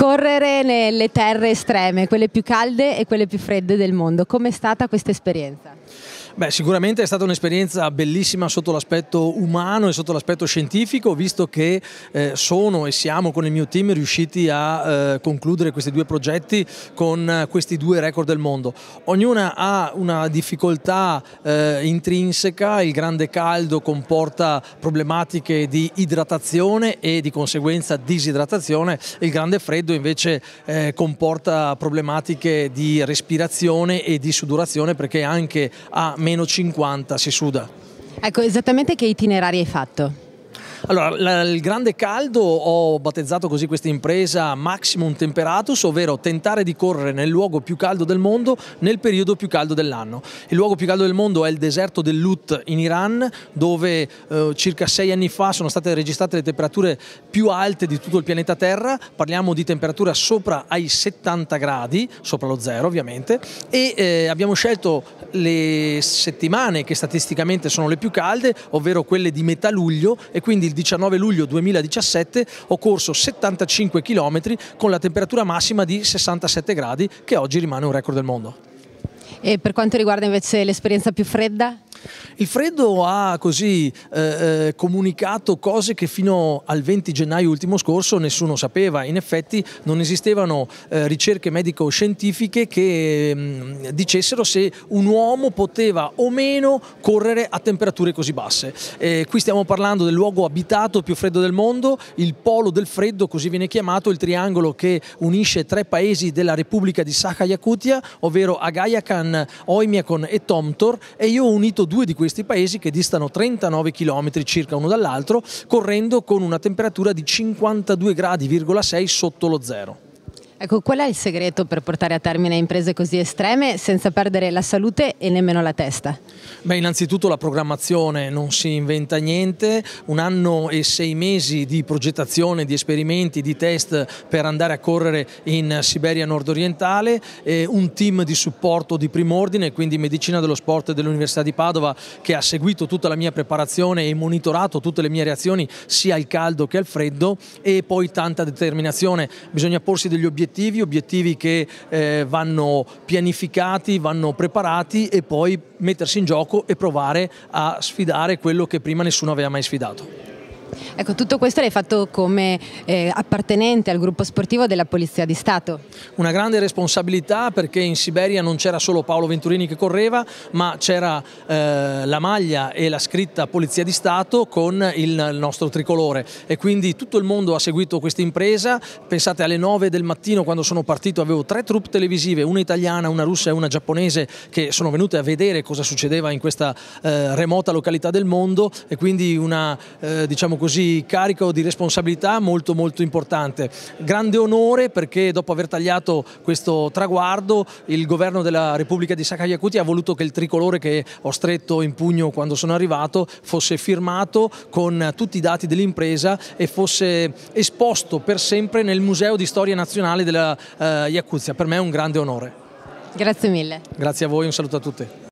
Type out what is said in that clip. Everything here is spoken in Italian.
correre nelle terre estreme, quelle più calde e quelle più fredde del mondo. Com'è stata questa esperienza? Beh, sicuramente è stata un'esperienza bellissima sotto l'aspetto umano e sotto l'aspetto scientifico, visto che eh, sono e siamo con il mio team riusciti a eh, concludere questi due progetti con eh, questi due record del mondo. Ognuna ha una difficoltà eh, intrinseca, il grande caldo comporta problematiche di idratazione e di conseguenza disidratazione, il grande freddo invece eh, comporta problematiche di respirazione e di sudurazione perché anche a meno 50 si suda. Ecco, esattamente che itinerari hai fatto? Allora, la, il grande caldo ho battezzato così questa impresa Maximum Temperatus, ovvero tentare di correre nel luogo più caldo del mondo nel periodo più caldo dell'anno. Il luogo più caldo del mondo è il deserto del Lut in Iran, dove eh, circa sei anni fa sono state registrate le temperature più alte di tutto il pianeta Terra, parliamo di temperatura sopra ai 70 gradi, sopra lo zero ovviamente, e eh, abbiamo scelto le settimane che statisticamente sono le più calde, ovvero quelle di metà luglio e quindi il 19 luglio 2017 ho corso 75 km con la temperatura massima di 67 gradi che oggi rimane un record del mondo. E per quanto riguarda invece l'esperienza più fredda? Il freddo ha così eh, eh, comunicato cose che fino al 20 gennaio ultimo scorso nessuno sapeva. In effetti non esistevano eh, ricerche medico-scientifiche che mh, mm, dicessero se un uomo poteva o meno correre a temperature così basse. Eh, qui stiamo parlando del luogo abitato più freddo del mondo, il polo del freddo, così viene chiamato, il triangolo che unisce tre paesi della Repubblica di Sakha Yakutia, ovvero Agayakan, Oymyakon e Tomtor, e io ho unito due di questi paesi che distano 39 km circa uno dall'altro, correndo con una temperatura di 52,6 gradi sotto lo zero. Ecco, qual è il segreto per portare a termine imprese così estreme senza perdere la salute e nemmeno la testa? Beh, innanzitutto la programmazione non si inventa niente, un anno e sei mesi di progettazione, di esperimenti, di test per andare a correre in Siberia nordorientale, eh, un team di supporto di primo ordine, quindi medicina dello sport dell'Università di Padova che ha seguito tutta la mia preparazione e monitorato tutte le mie reazioni sia al caldo che al freddo e poi tanta determinazione, bisogna porsi degli obiettivi obiettivi, obiettivi che eh, vanno pianificati, vanno preparati e poi mettersi in gioco e provare a sfidare quello che prima nessuno aveva mai sfidato. Ecco, tutto questo l'hai fatto come eh, appartenente al gruppo sportivo della Polizia di Stato. Una grande responsabilità perché in Siberia non c'era solo Paolo Venturini che correva, ma c'era eh, la maglia e la scritta Polizia di Stato con il nostro tricolore e quindi tutto il mondo ha seguito questa impresa. Pensate alle 9 del mattino quando sono partito avevo tre troupe televisive, una italiana, una russa e una giapponese che sono venute a vedere cosa succedeva in questa eh, remota località del mondo e quindi una eh, diciamo così carico di responsabilità molto molto importante. Grande onore perché dopo aver tagliato questo traguardo il governo della Repubblica di Sakha Yakuti ha voluto che il tricolore che ho stretto in pugno quando sono arrivato fosse firmato con tutti i dati dell'impresa e fosse esposto per sempre nel Museo di Storia Nazionale della eh, Yakuzia. Per me è un grande onore. Grazie mille. Grazie a voi, un saluto a tutti.